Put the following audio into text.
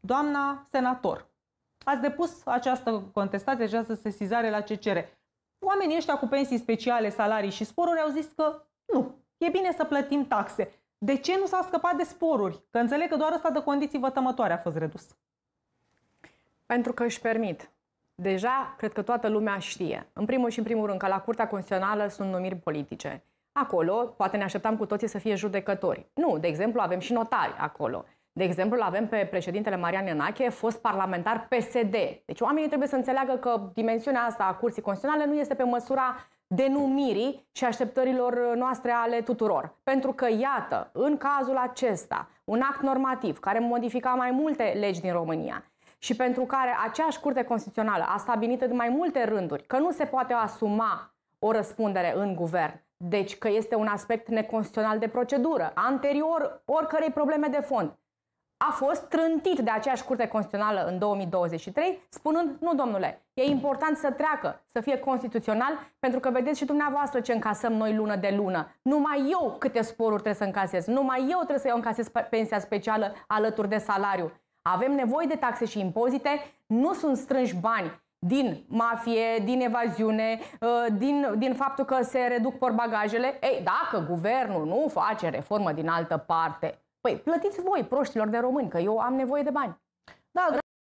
doamna senator, ați depus această contestație, această sesizare la CCR. Oamenii ăștia cu pensii speciale, salarii și sporuri au zis că nu, e bine să plătim taxe. De ce nu s-a scăpat de sporuri? Că înțeleg că doar asta de condiții vătămătoare a fost redus. Pentru că își permit. Deja, cred că toată lumea știe, în primul și în primul rând, că la Curtea Constituțională sunt numiri politice. Acolo, poate ne așteptam cu toții să fie judecători. Nu, de exemplu, avem și notari acolo. De exemplu, avem pe președintele Marian Nenache, fost parlamentar PSD. Deci oamenii trebuie să înțeleagă că dimensiunea asta a Curții Constituționale nu este pe măsura denumirii și așteptărilor noastre ale tuturor. Pentru că, iată, în cazul acesta, un act normativ care modifica mai multe legi din România și pentru care aceeași Curte Constituțională a stabilit în mai multe rânduri că nu se poate asuma o răspundere în guvern, deci că este un aspect neconstituțional de procedură, anterior oricărei probleme de fond, a fost trântit de aceeași curte constituțională în 2023, spunând, nu domnule, e important să treacă, să fie constituțional, pentru că vedeți și dumneavoastră ce încasăm noi lună de lună. Numai eu câte sporuri trebuie să încasez, numai eu trebuie să iau încasez pensia specială alături de salariu. Avem nevoie de taxe și impozite, nu sunt strânși bani din mafie, din evaziune, ă, din, din faptul că se reduc porbagajele. Ei, dacă guvernul nu face reformă din altă parte, Păi plătiți voi, proștilor de români, că eu am nevoie de bani. Da,